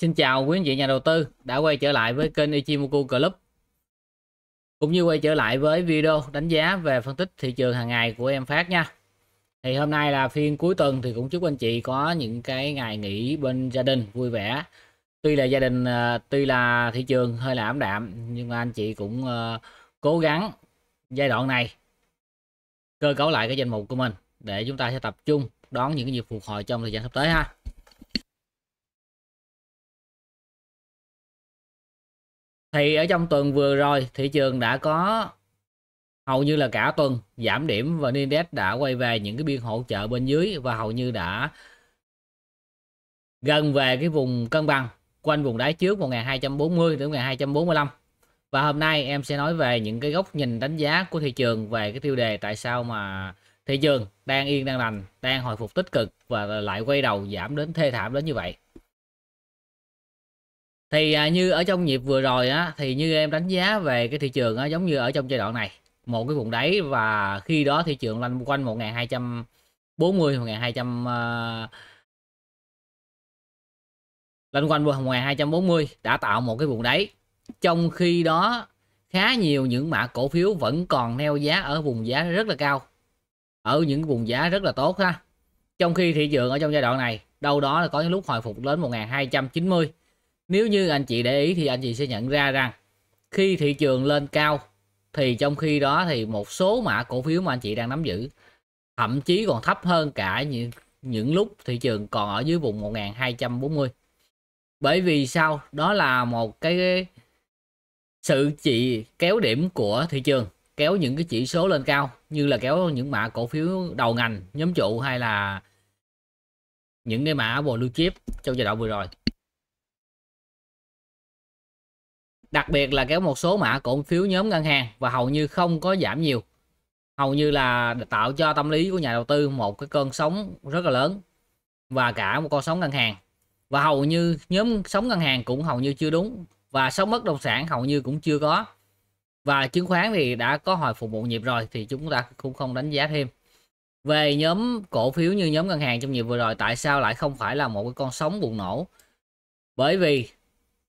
Xin chào quý anh chị nhà đầu tư đã quay trở lại với kênh Ichimoku Club cũng như quay trở lại với video đánh giá về phân tích thị trường hàng ngày của em Phát nha thì hôm nay là phiên cuối tuần thì cũng chúc anh chị có những cái ngày nghỉ bên gia đình vui vẻ tuy là gia đình à, tuy là thị trường hơi là ảm đạm nhưng mà anh chị cũng à, cố gắng giai đoạn này cơ cấu lại cái danh mục của mình để chúng ta sẽ tập trung đón những cái dịp phục hồi trong thời gian sắp tới ha thì ở trong tuần vừa rồi thị trường đã có hầu như là cả tuần giảm điểm và index đã quay về những cái biên hỗ trợ bên dưới và hầu như đã gần về cái vùng cân bằng quanh vùng đáy trước 1240 đến 1245 và hôm nay em sẽ nói về những cái góc nhìn đánh giá của thị trường về cái tiêu đề tại sao mà thị trường đang yên đang lành đang hồi phục tích cực và lại quay đầu giảm đến thê thảm đến như vậy thì à, như ở trong nhịp vừa rồi á thì như em đánh giá về cái thị trường á giống như ở trong giai đoạn này một cái vùng đáy và khi đó thị trường lanh quanh 1240 1200 uh, lanh quanh 1240 đã tạo một cái vùng đáy trong khi đó khá nhiều những mã cổ phiếu vẫn còn theo giá ở vùng giá rất là cao ở những vùng giá rất là tốt ha trong khi thị trường ở trong giai đoạn này đâu đó là có những lúc hồi phục đến 1290 nếu như anh chị để ý thì anh chị sẽ nhận ra rằng khi thị trường lên cao thì trong khi đó thì một số mã cổ phiếu mà anh chị đang nắm giữ thậm chí còn thấp hơn cả những những lúc thị trường còn ở dưới vùng 1240 bởi vì sao đó là một cái sự chỉ kéo điểm của thị trường kéo những cái chỉ số lên cao như là kéo những mã cổ phiếu đầu ngành nhóm trụ hay là những cái mã blue chip trong giai đoạn vừa rồi đặc biệt là kéo một số mã cổ phiếu nhóm ngân hàng và hầu như không có giảm nhiều hầu như là tạo cho tâm lý của nhà đầu tư một cái cơn sóng rất là lớn và cả một con sóng ngân hàng và hầu như nhóm sóng ngân hàng cũng hầu như chưa đúng và sóng bất động sản hầu như cũng chưa có và chứng khoán thì đã có hồi phục một nhịp rồi thì chúng ta cũng không đánh giá thêm về nhóm cổ phiếu như nhóm ngân hàng trong nhịp vừa rồi tại sao lại không phải là một cái con sóng bùng nổ bởi vì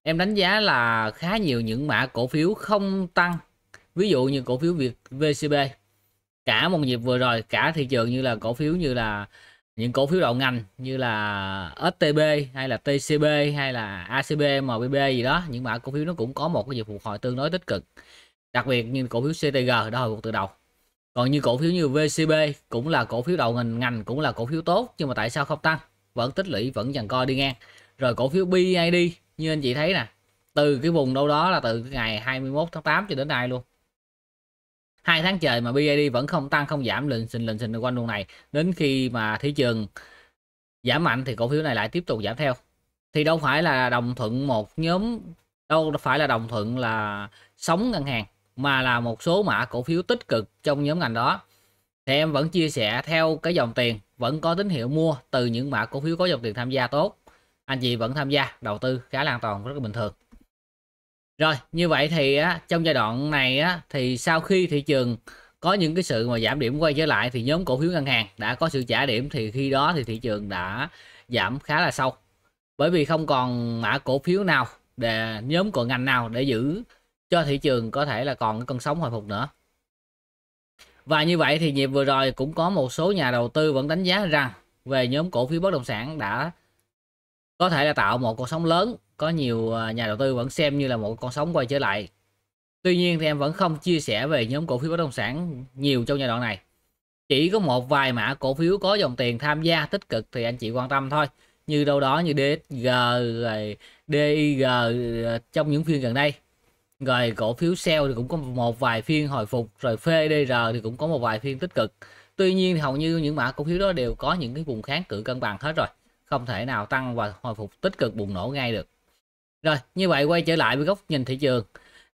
em đánh giá là khá nhiều những mã cổ phiếu không tăng ví dụ như cổ phiếu Việt VCB cả một nhịp vừa rồi cả thị trường như là cổ phiếu như là những cổ phiếu đầu ngành như là STB hay là TCB hay là ACB, MBB gì đó những mã cổ phiếu nó cũng có một cái dịp phục hồi tương đối tích cực đặc biệt như cổ phiếu CTG đó hồi phục từ đầu còn như cổ phiếu như VCB cũng là cổ phiếu đầu ngành ngành cũng là cổ phiếu tốt nhưng mà tại sao không tăng vẫn tích lũy vẫn dần coi đi ngang rồi cổ phiếu BID như anh chị thấy nè từ cái vùng đâu đó là từ cái ngày 21 tháng 8 cho đến nay luôn hai tháng trời mà BID vẫn không tăng không giảm lình xình lình xình quanh vùng này đến khi mà thị trường giảm mạnh thì cổ phiếu này lại tiếp tục giảm theo thì đâu phải là đồng thuận một nhóm đâu phải là đồng thuận là sống ngân hàng mà là một số mã cổ phiếu tích cực trong nhóm ngành đó thì em vẫn chia sẻ theo cái dòng tiền vẫn có tín hiệu mua từ những mã cổ phiếu có dòng tiền tham gia tốt anh chị vẫn tham gia đầu tư khá là an toàn rất là bình thường rồi như vậy thì á, trong giai đoạn này á, thì sau khi thị trường có những cái sự mà giảm điểm quay trở lại thì nhóm cổ phiếu ngân hàng đã có sự trả điểm thì khi đó thì thị trường đã giảm khá là sâu bởi vì không còn mã cổ phiếu nào để nhóm còn ngành nào để giữ cho thị trường có thể là còn cơn sóng hồi phục nữa và như vậy thì nhịp vừa rồi cũng có một số nhà đầu tư vẫn đánh giá rằng về nhóm cổ phiếu bất động sản đã có thể là tạo một con sóng lớn có nhiều à, nhà đầu tư vẫn xem như là một con sóng quay trở lại tuy nhiên thì em vẫn không chia sẻ về nhóm cổ phiếu bất động sản nhiều trong giai đoạn này chỉ có một vài mã cổ phiếu có dòng tiền tham gia tích cực thì anh chị quan tâm thôi như đâu đó như DSG rồi DIG à, trong những phiên gần đây rồi cổ phiếu sell thì cũng có một vài phiên hồi phục rồi PDR thì cũng có một vài phiên tích cực tuy nhiên thì hầu như những mã cổ phiếu đó đều có những cái vùng kháng cự cân bằng hết rồi không thể nào tăng và hồi phục tích cực bùng nổ ngay được rồi như vậy quay trở lại với góc nhìn thị trường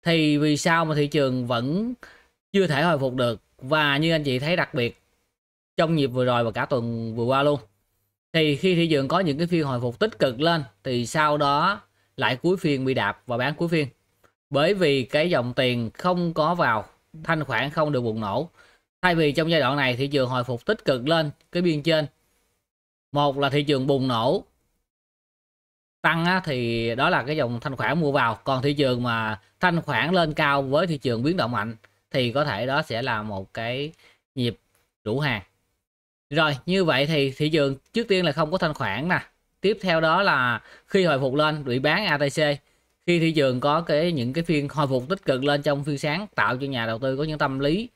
thì vì sao mà thị trường vẫn chưa thể hồi phục được và như anh chị thấy đặc biệt trong nhịp vừa rồi và cả tuần vừa qua luôn thì khi thị trường có những cái phiên hồi phục tích cực lên thì sau đó lại cuối phiên bị đạp và bán cuối phiên bởi vì cái dòng tiền không có vào thanh khoản không được bùng nổ thay vì trong giai đoạn này thị trường hồi phục tích cực lên cái biên trên một là thị trường bùng nổ tăng á, thì đó là cái dòng thanh khoản mua vào còn thị trường mà thanh khoản lên cao với thị trường biến động mạnh thì có thể đó sẽ là một cái nhịp rủ hàng rồi như vậy thì thị trường trước tiên là không có thanh khoản nè tiếp theo đó là khi hồi phục lên bị bán ATC khi thị trường có cái những cái phiên hồi phục tích cực lên trong phiên sáng tạo cho nhà đầu tư có những tâm lý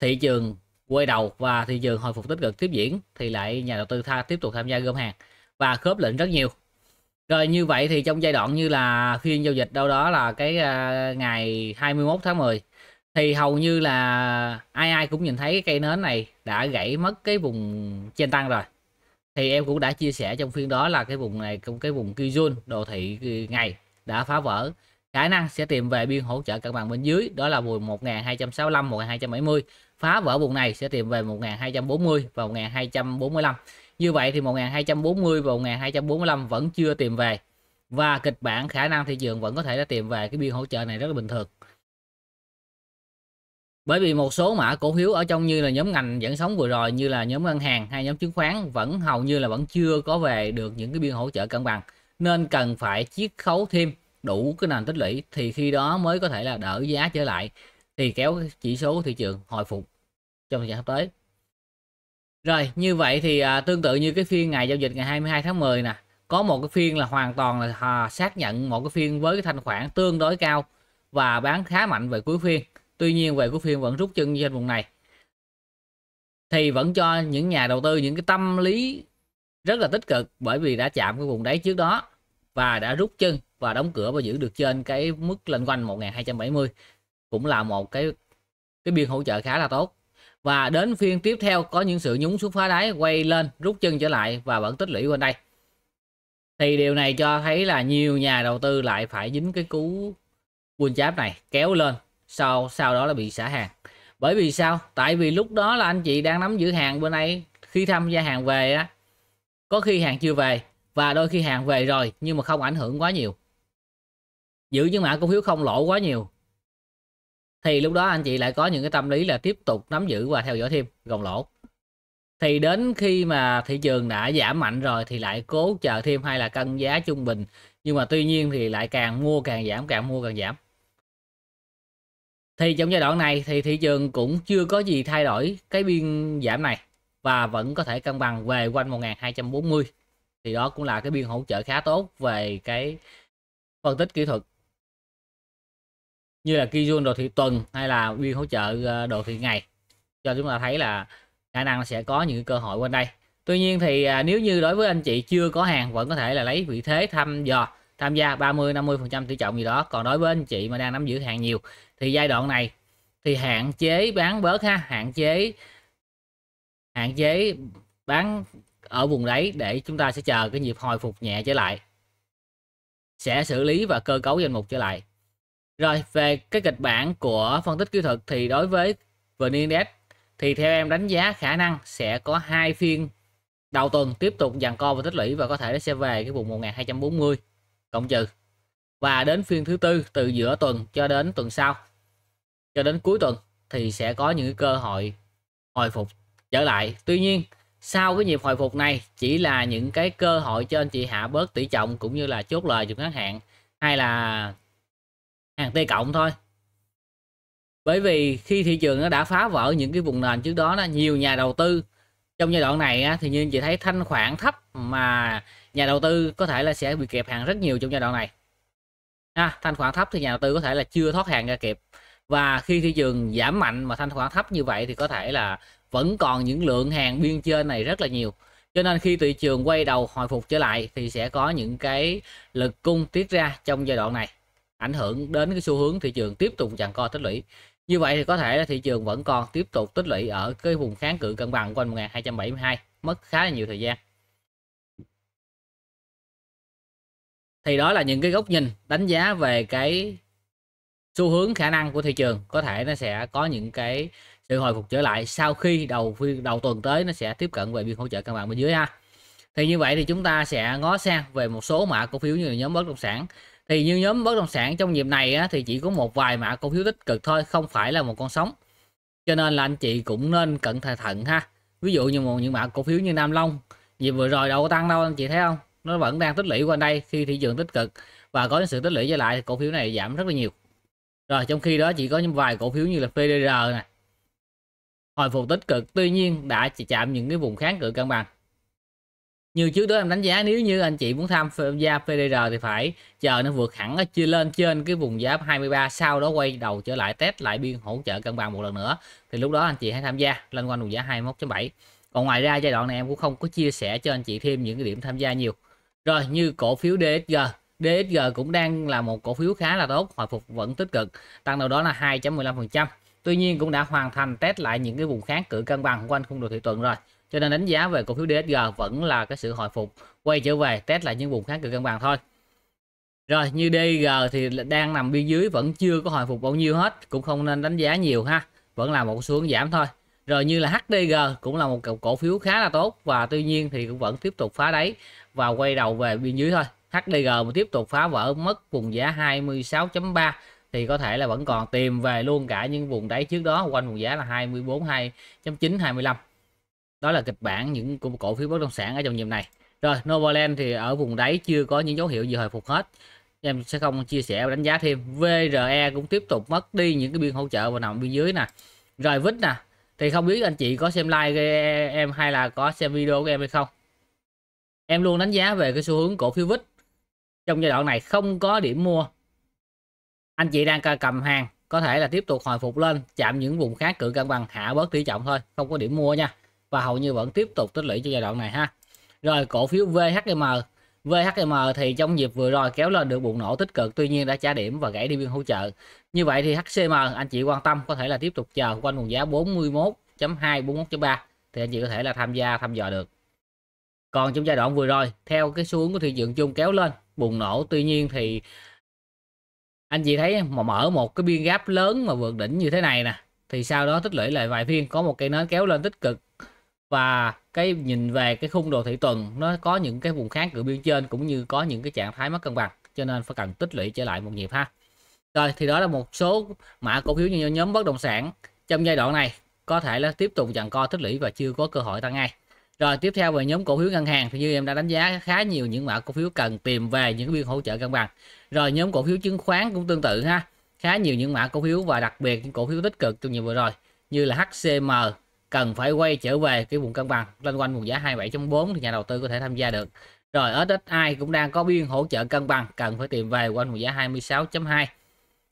thị trường quay đầu và thị trường hồi phục tích cực tiếp diễn thì lại nhà đầu tư tha tiếp tục tham gia gom hàng và khớp lệnh rất nhiều rồi như vậy thì trong giai đoạn như là phiên giao dịch đâu đó là cái uh, ngày 21 tháng 10 thì hầu như là ai ai cũng nhìn thấy cái cây nến này đã gãy mất cái vùng trên tăng rồi thì em cũng đã chia sẻ trong phiên đó là cái vùng này cũng cái vùng Kijun đồ thị ừ, ngày đã phá vỡ khả năng sẽ tìm về biên hỗ trợ cân bằng bên dưới đó là vùng 1265 1270 phá vỡ vùng này sẽ tìm về 1240 và 1245 như vậy thì 1240 và 1245 vẫn chưa tìm về và kịch bản khả năng thị trường vẫn có thể đã tìm về cái biên hỗ trợ này rất là bình thường bởi vì một số mã cổ phiếu ở trong như là nhóm ngành dẫn sóng vừa rồi như là nhóm ngân hàng hay nhóm chứng khoán vẫn hầu như là vẫn chưa có về được những cái biên hỗ trợ cân bằng nên cần phải chiết khấu thêm đủ cái nền tích lũy thì khi đó mới có thể là đỡ giá trở lại thì kéo chỉ số thị trường hồi phục trong thời gian sắp tới rồi như vậy thì à, tương tự như cái phiên ngày giao dịch ngày 22 tháng 10 nè có một cái phiên là hoàn toàn là à, xác nhận một cái phiên với cái thanh khoản tương đối cao và bán khá mạnh về cuối phiên tuy nhiên về cuối phiên vẫn rút chân trên vùng này thì vẫn cho những nhà đầu tư những cái tâm lý rất là tích cực bởi vì đã chạm cái vùng đáy trước đó và đã rút chân và đóng cửa và giữ được trên cái mức lên quanh 1270 cũng là một cái cái biên hỗ trợ khá là tốt và đến phiên tiếp theo có những sự nhúng xuống phá đáy quay lên rút chân trở lại và vẫn tích lũy bên đây thì điều này cho thấy là nhiều nhà đầu tư lại phải dính cái cú bull cháp này kéo lên sau sau đó là bị xả hàng bởi vì sao tại vì lúc đó là anh chị đang nắm giữ hàng bên đây khi tham gia hàng về á có khi hàng chưa về và đôi khi hàng về rồi nhưng mà không ảnh hưởng quá nhiều giữ những mã cổ phiếu không lỗ quá nhiều thì lúc đó anh chị lại có những cái tâm lý là tiếp tục nắm giữ và theo dõi thêm gồng lỗ thì đến khi mà thị trường đã giảm mạnh rồi thì lại cố chờ thêm hay là cân giá trung bình nhưng mà tuy nhiên thì lại càng mua càng giảm càng mua càng giảm thì trong giai đoạn này thì thị trường cũng chưa có gì thay đổi cái biên giảm này và vẫn có thể cân bằng về quanh 1240 thì đó cũng là cái biên hỗ trợ khá tốt về cái phân tích kỹ thuật như là Kijun đồ thị tuần hay là viên hỗ trợ ờ, đồ thị ngày cho chúng ta thấy là khả năng sẽ có những cơ hội quanh đây Tuy nhiên thì à, nếu như đối với anh chị chưa có hàng vẫn có thể là lấy vị thế thăm dò tham gia 30 50 phần trăm tỷ trọng gì đó còn đối với anh chị mà đang nắm giữ hàng nhiều thì giai đoạn này thì hạn chế bán bớt ha hạn chế hạn chế bán ở vùng đấy để chúng ta sẽ chờ cái nhịp hồi phục nhẹ trở lại sẽ xử lý và cơ cấu danh mục trở lại rồi về cái kịch bản của phân tích kỹ thuật thì đối với vn thì theo em đánh giá khả năng sẽ có hai phiên đầu tuần tiếp tục dàn co và tích lũy và có thể nó sẽ về cái vùng 1240 cộng trừ và đến phiên thứ tư từ giữa tuần cho đến tuần sau cho đến cuối tuần thì sẽ có những cơ hội hồi phục trở lại tuy nhiên sau cái nhịp hồi phục này chỉ là những cái cơ hội cho anh chị hạ bớt tỷ trọng cũng như là chốt lời chụp ngắn hạn hay là hàng T cộng thôi bởi vì khi thị trường nó đã phá vỡ những cái vùng nền trước đó đó nhiều nhà đầu tư trong giai đoạn này thì như chị thấy thanh khoản thấp mà nhà đầu tư có thể là sẽ bị kẹp hàng rất nhiều trong giai đoạn này à, thanh khoản thấp thì nhà đầu tư có thể là chưa thoát hàng ra kịp và khi thị trường giảm mạnh mà thanh khoản thấp như vậy thì có thể là vẫn còn những lượng hàng biên trên này rất là nhiều cho nên khi thị trường quay đầu hồi phục trở lại thì sẽ có những cái lực cung tiết ra trong giai đoạn này ảnh hưởng đến cái xu hướng thị trường tiếp tục chằng co tích lũy như vậy thì có thể là thị trường vẫn còn tiếp tục tích lũy ở cái vùng kháng cự cân bằng quanh 1272 mất khá là nhiều thời gian thì đó là những cái góc nhìn đánh giá về cái xu hướng khả năng của thị trường có thể nó sẽ có những cái sự hồi phục trở lại sau khi đầu đầu tuần tới nó sẽ tiếp cận về biên hỗ trợ cân bằng bên dưới ha thì như vậy thì chúng ta sẽ ngó sang về một số mã cổ phiếu như là nhóm bất động sản thì như nhóm bất động sản trong dịp này á, thì chỉ có một vài mã cổ phiếu tích cực thôi không phải là một con sóng cho nên là anh chị cũng nên cẩn thận ha ví dụ như một những mã cổ phiếu như Nam Long dịp vừa rồi đâu có tăng đâu anh chị thấy không nó vẫn đang tích lũy qua đây khi thị trường tích cực và có sự tích lũy trở lại cổ phiếu này giảm rất là nhiều rồi trong khi đó chỉ có những vài cổ phiếu như là PDR này hồi phục tích cực tuy nhiên đã chạm những cái vùng kháng cự cân bằng như trước đó em đánh giá nếu như anh chị muốn tham gia PDR thì phải chờ nó vượt hẳn chưa lên trên cái vùng giá 23 sau đó quay đầu trở lại test lại biên hỗ trợ cân bằng một lần nữa thì lúc đó anh chị hãy tham gia lên quanh vùng giá 21.7 còn ngoài ra giai đoạn này em cũng không có chia sẻ cho anh chị thêm những cái điểm tham gia nhiều rồi như cổ phiếu DSG DSG cũng đang là một cổ phiếu khá là tốt hồi phục vẫn tích cực tăng đâu đó là 2.15% tuy nhiên cũng đã hoàn thành test lại những cái vùng kháng cự cân bằng quanh khung đồ thị tuần rồi cho nên đánh giá về cổ phiếu DSG vẫn là cái sự hồi phục quay trở về test lại những vùng kháng cự cân bằng thôi rồi như DG thì đang nằm bên dưới vẫn chưa có hồi phục bao nhiêu hết cũng không nên đánh giá nhiều ha vẫn là một xuống giảm thôi rồi như là HDG cũng là một cổ phiếu khá là tốt và tuy nhiên thì cũng vẫn tiếp tục phá đáy và quay đầu về bên dưới thôi HDG mà tiếp tục phá vỡ mất vùng giá 26.3 thì có thể là vẫn còn tìm về luôn cả những vùng đáy trước đó quanh vùng giá là 24 2.9 25 đó là kịch bản những cổ phiếu bất động sản ở trong nhịp này rồi Novaland thì ở vùng đáy chưa có những dấu hiệu gì hồi phục hết em sẽ không chia sẻ và đánh giá thêm VRE cũng tiếp tục mất đi những cái biên hỗ trợ và nằm bên dưới nè rồi vít nè thì không biết anh chị có xem like em hay là có xem video của em hay không em luôn đánh giá về cái xu hướng cổ phiếu vít trong giai đoạn này không có điểm mua anh chị đang cầm hàng có thể là tiếp tục hồi phục lên chạm những vùng khác cự cân bằng hạ bớt tỷ trọng thôi không có điểm mua nha và hầu như vẫn tiếp tục tích lũy cho giai đoạn này ha rồi cổ phiếu VHM VHM thì trong dịp vừa rồi kéo lên được bùng nổ tích cực tuy nhiên đã trả điểm và gãy đi biên hỗ trợ như vậy thì HCM anh chị quan tâm có thể là tiếp tục chờ quanh vùng giá 41.2 41.3 thì anh chị có thể là tham gia thăm dò được còn trong giai đoạn vừa rồi theo cái xu hướng của thị trường chung kéo lên bùng nổ tuy nhiên thì anh chị thấy mà mở một cái biên gáp lớn mà vượt đỉnh như thế này nè thì sau đó tích lũy lại vài phiên có một cây nến kéo lên tích cực và cái nhìn về cái khung đồ thị tuần nó có những cái vùng kháng cự biên trên cũng như có những cái trạng thái mất cân bằng cho nên phải cần tích lũy trở lại một nhịp ha rồi thì đó là một số mã cổ phiếu như nhóm bất động sản trong giai đoạn này có thể là tiếp tục dàn co tích lũy và chưa có cơ hội tăng ngay rồi tiếp theo về nhóm cổ phiếu ngân hàng thì như em đã đánh giá khá nhiều những mã cổ phiếu cần tìm về những biên hỗ trợ cân bằng rồi nhóm cổ phiếu chứng khoán cũng tương tự ha khá nhiều những mã cổ phiếu và đặc biệt những cổ phiếu tích cực trong nhiều vừa rồi như là HCM cần phải quay trở về cái vùng cân bằng lên quanh vùng giá 27.4 thì nhà đầu tư có thể tham gia được rồi SSI cũng đang có biên hỗ trợ cân bằng cần phải tìm về quanh vùng giá 26.2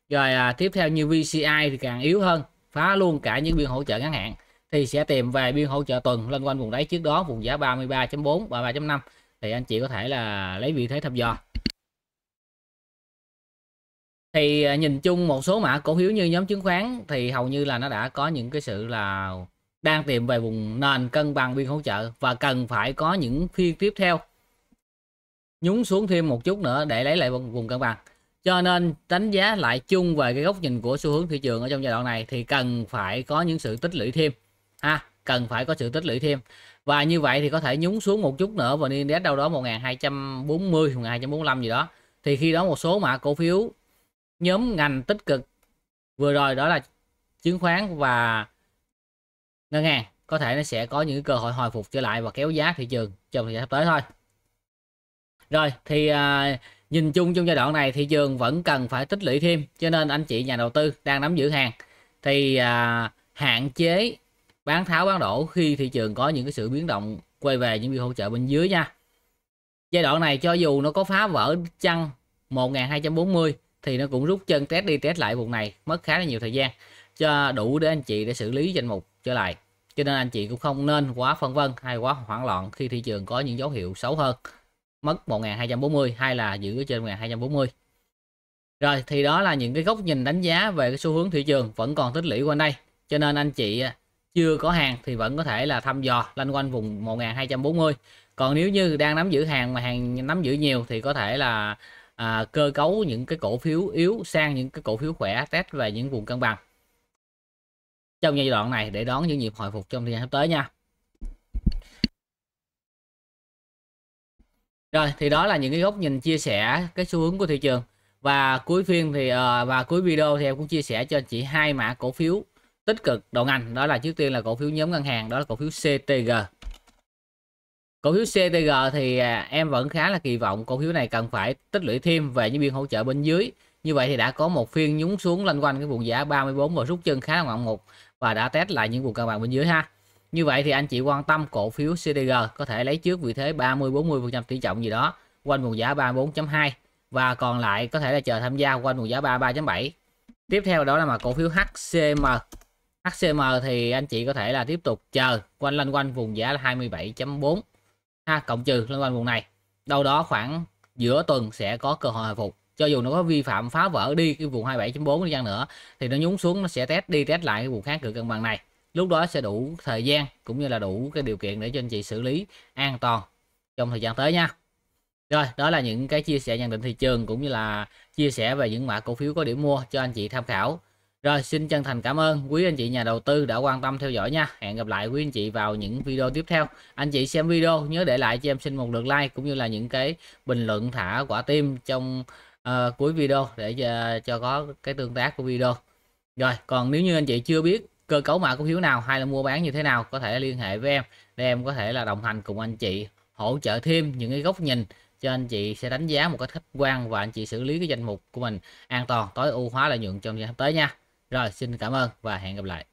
rồi à, tiếp theo như VCI thì càng yếu hơn phá luôn cả những biên hỗ trợ ngắn hạn thì sẽ tìm về biên hỗ trợ tuần lên quanh vùng đáy trước đó vùng giá 33.4 và 3.5 thì anh chị có thể là lấy vị thế thăm dò thì à, nhìn chung một số mã cổ phiếu như nhóm chứng khoán thì hầu như là nó đã có những cái sự là đang tìm về vùng nền cân bằng biên hỗ trợ và cần phải có những phiên tiếp theo nhúng xuống thêm một chút nữa để lấy lại vùng, cân bằng cho nên đánh giá lại chung về cái góc nhìn của xu hướng thị trường ở trong giai đoạn này thì cần phải có những sự tích lũy thêm ha cần phải có sự tích lũy thêm và như vậy thì có thể nhúng xuống một chút nữa và index đâu đó 1240 1245 gì đó thì khi đó một số mã cổ phiếu nhóm ngành tích cực vừa rồi đó là chứng khoán và ngân hàng có thể nó sẽ có những cơ hội hồi phục trở lại và kéo giá thị trường trong thời gian sắp tới thôi rồi thì à, nhìn chung trong giai đoạn này thị trường vẫn cần phải tích lũy thêm cho nên anh chị nhà đầu tư đang nắm giữ hàng thì à, hạn chế bán tháo bán đổ khi thị trường có những cái sự biến động quay về những việc hỗ trợ bên dưới nha giai đoạn này cho dù nó có phá vỡ chăng 1240 thì nó cũng rút chân test đi test lại vùng này mất khá là nhiều thời gian cho đủ để anh chị để xử lý danh mục trở lại cho nên anh chị cũng không nên quá phân vân hay quá hoảng loạn khi thị trường có những dấu hiệu xấu hơn mất 1240 hay là giữ ở trên 1240 rồi thì đó là những cái góc nhìn đánh giá về cái xu hướng thị trường vẫn còn tích lũy quanh đây cho nên anh chị à, chưa có hàng thì vẫn có thể là thăm dò loanh quanh vùng 1240 còn nếu như đang nắm giữ hàng mà hàng nắm giữ nhiều thì có thể là à, cơ cấu những cái cổ phiếu yếu sang những cái cổ phiếu khỏe test về những vùng cân bằng trong giai đoạn này để đón những nhịp hồi phục trong thời gian sắp tới nha rồi thì đó là những cái góc nhìn chia sẻ cái xu hướng của thị trường và cuối phiên thì ờ, và cuối video thì em cũng chia sẻ cho anh chị hai mã cổ phiếu tích cực đầu ngành đó là trước tiên là cổ phiếu nhóm ngân hàng đó là cổ phiếu CTG cổ phiếu CTG thì à, em vẫn khá là kỳ vọng cổ phiếu này cần phải tích lũy thêm về những biên hỗ trợ bên dưới như vậy thì đã có một phiên nhúng xuống loanh quanh cái vùng giá 34 và rút chân khá là ngoạn mục và đã test lại những vùng cân bằng bên dưới ha như vậy thì anh chị quan tâm cổ phiếu CDG có thể lấy trước vị thế 30 40% tỷ trọng gì đó quanh vùng giá 34.2 và còn lại có thể là chờ tham gia quanh vùng giá 33.7 tiếp theo đó là mà cổ phiếu HCM HCM thì anh chị có thể là tiếp tục chờ quanh loanh quanh vùng giá là 27.4 ha cộng trừ loanh quanh vùng này đâu đó khoảng giữa tuần sẽ có cơ hội hồi phục cho dù nó có vi phạm phá vỡ đi cái vùng 27.4 đi chăng nữa thì nó nhúng xuống nó sẽ test đi test lại cái vùng kháng cự cân bằng này lúc đó sẽ đủ thời gian cũng như là đủ cái điều kiện để cho anh chị xử lý an toàn trong thời gian tới nha rồi đó là những cái chia sẻ nhận định thị trường cũng như là chia sẻ về những mã cổ phiếu có điểm mua cho anh chị tham khảo rồi xin chân thành cảm ơn quý anh chị nhà đầu tư đã quan tâm theo dõi nha. Hẹn gặp lại quý anh chị vào những video tiếp theo. Anh chị xem video nhớ để lại cho em xin một lượt like cũng như là những cái bình luận thả quả tim trong uh, cuối video để uh, cho có cái tương tác của video rồi còn nếu như anh chị chưa biết cơ cấu mã cổ phiếu nào hay là mua bán như thế nào có thể liên hệ với em để em có thể là đồng hành cùng anh chị hỗ trợ thêm những cái góc nhìn cho anh chị sẽ đánh giá một cách khách quan và anh chị xử lý cái danh mục của mình an toàn tối ưu hóa lợi nhuận trong thời tới nha rồi xin cảm ơn và hẹn gặp lại